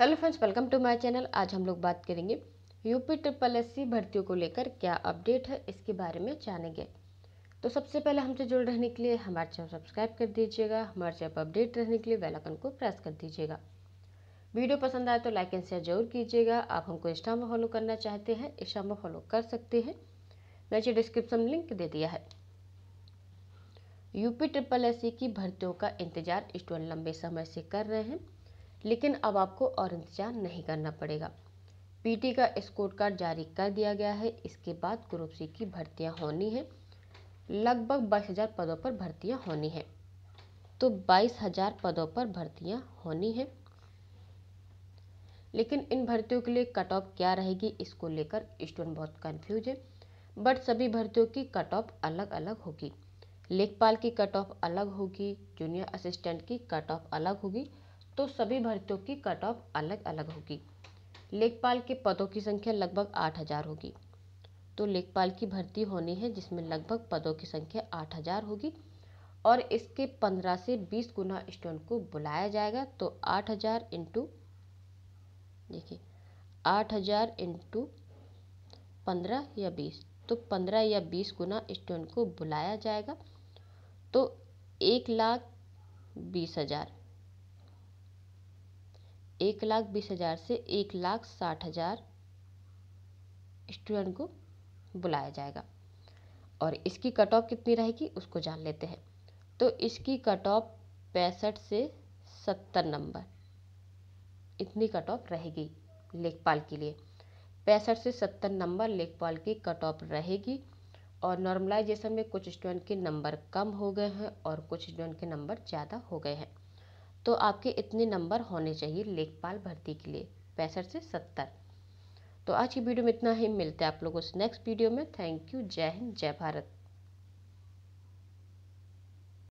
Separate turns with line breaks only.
hello friends welcome to my channel आज हम लोग बात करेंगे यूपी ट्रिपल एस सी भर्तियों को लेकर क्या अपडेट है इसके बारे में जानेंगे तो सबसे पहले हमसे जुड़ रहने के लिए हमारे चैनल सब्सक्राइब कर दीजिएगा हमारे चैनल पर अपडेट रहने के लिए वेलाकन को प्रेस कर दीजिएगा वीडियो पसंद आए तो लाइक एंड शेयर जरूर कीजिएगा आप हमको इंस्टा में फॉलो करना चाहते हैं इंस्टा में फॉलो कर सकते हैं नीचे डिस्क्रिप्शन लिंक दे दिया है यूपी ट्रिपल एस की भर्तियों का इंतजार स्टूडेंट लंबे समय से कर रहे हैं लेकिन अब आपको और इंतज़ार नहीं करना पड़ेगा पीटी का स्कोर कार्ड जारी कर दिया गया है इसके बाद ग्रुप सी की भर्तियां होनी हैं लगभग बाईस हज़ार पदों पर भर्तियां होनी हैं तो बाईस हज़ार पदों पर भर्तियां होनी हैं लेकिन इन भर्तियों के लिए कट ऑफ क्या रहेगी इसको लेकर स्टूडेंट बहुत कन्फ्यूज है बट सभी भर्तियों की कट ऑफ अलग अलग होगी लेखपाल की कट ऑफ अलग होगी जूनियर असिस्टेंट की कट ऑफ अलग होगी तो सभी भर्तियों की कट ऑफ अलग अलग होगी लेखपाल के पदों की संख्या लगभग आठ हज़ार होगी तो लेखपाल की भर्ती होनी है जिसमें लगभग पदों की संख्या आठ हज़ार होगी और इसके पंद्रह से बीस गुना स्टूडेंट को बुलाया जाएगा तो आठ हज़ार इंटू देखिए आठ हज़ार इंटू पंद्रह या बीस तो पंद्रह या बीस गुना स्टूडेंट को बुलाया जाएगा तो एक लाख बीस हज़ार एक लाख बीस हज़ार से एक लाख साठ हज़ार स्टूडेंट को बुलाया जाएगा और इसकी कट ऑफ कितनी रहेगी उसको जान लेते हैं तो इसकी कट ऑफ पैंसठ से सत्तर नंबर इतनी कट ऑफ रहेगी लेखपाल के लिए पैंसठ से सत्तर नंबर लेखपाल की कट ऑफ रहेगी और नॉर्मलाइजेशन में कुछ स्टूडेंट के नंबर कम हो गए हैं और कुछ स्टूडेंट के नंबर ज़्यादा हो गए हैं तो आपके इतने नंबर होने चाहिए लेखपाल भर्ती के लिए पैंसठ से सत्तर तो आज की वीडियो में इतना ही मिलते हैं आप लोगों से नेक्स्ट वीडियो में थैंक यू जय हिंद जय भारत